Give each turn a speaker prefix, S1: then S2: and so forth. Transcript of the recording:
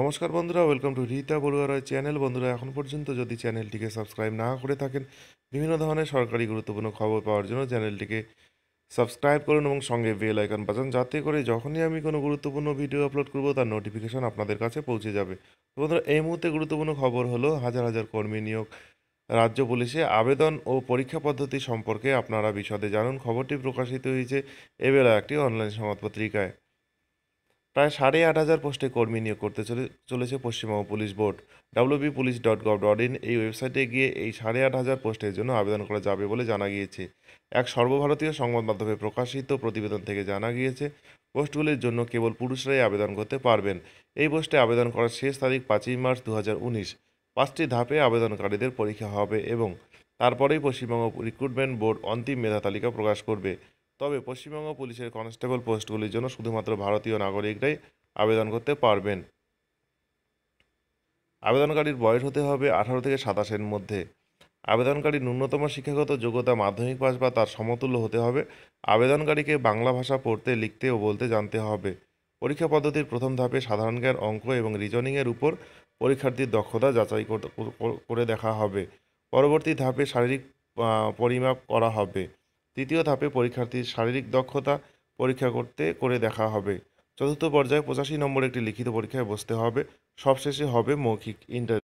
S1: নমস্কার বন্ধুরা welcome to Rita Barua Roy channel বন্ধুরা এখন পর্যন্ত যদি চ্যানেলটিকে সাবস্ক্রাইব না করে থাকেন বিভিন্ন ধরনের সরকারি গুরুত্বপূর্ণ খবর পাওয়ার জন্য চ্যানেলটিকে সাবস্ক্রাইব করুন এবং সঙ্গে বেল আইকন বাজান যাতে করে যখনই আমি কোনো গুরুত্বপূর্ণ ভিডিও আপলোড করব তার নোটিফিকেশন আপনাদের কাছে পৌঁছে যাবে তো বন্ধুরা এই মুহূর্তে গুরুত্বপূর্ণ খবর হলো হাজার হাজার কর্মী নিয়োগ রাজ্য পুলিশে আবেদন ও পরীক্ষা পদ্ধতি সম্পর্কে আপনারা বিশদে জানুন খবরটি প্রকাশিত হয়েছে এবেলা একটি অনলাইন সংবাদপত্রিকায় প্রায় সাড়ে আট হাজার পোস্টে কর্মী নিয়োগ করতে চলেছে Paschimbanga police board WB police dot gov dot in এই ওয়েবসাইটে গিয়ে এই সাড়ে আট হাজার পোস্টের জন্য আবেদন করা যাবে বলে জানা গিয়েছে এক সর্বভারতীয় সংবাদ মাধ্যমে প্রকাশিত প্রতিবেদন থেকে জানা গিয়েছে পোস্টগুলির জন্য কেবল পুরুষরাই আবেদন করতে পারবেন এই পোস্টে আবেদন করার শেষ তারিখ পাঁচই মার্চ দু পাঁচটি ধাপে আবেদনকারীদের পরীক্ষা হবে এবং তারপরেই পশ্চিমবঙ্গ রিক্রুটমেন্ট বোর্ড অন্তিম মেধা তালিকা প্রকাশ করবে তবে পশ্চিমবঙ্গ পুলিশের কনস্টেবল পোস্টগুলির জন্য শুধুমাত্র ভারতীয় নাগরিকরাই আবেদন করতে পারবেন আবেদনকারীর বয়স হতে হবে আঠারো থেকে সাতাশের মধ্যে আবেদনকারী ন্যূনতম শিক্ষাগত যোগ্যতা মাধ্যমিক পাশ বা তার সমতুল্য হতে হবে আবেদনকারীকে বাংলা ভাষা পড়তে লিখতে ও বলতে জানতে হবে পরীক্ষা পদ্ধতির প্রথম ধাপে সাধারণ জ্ঞান অঙ্ক এবং রিজনিংয়ের উপর পরীক্ষার্থীর দক্ষতা যাচাই করে দেখা হবে পরবর্তী ধাপে শারীরিক পরিমাপ করা হবে তৃতীয় ধাপে পরীক্ষার্থীর শারীরিক দক্ষতা পরীক্ষা করতে করে দেখা হবে চতুর্থ পর্যায়ে পঁচাশি নম্বর একটি লিখিত পরীক্ষায় বসতে হবে সবশেষে হবে মৌখিক ইন্টার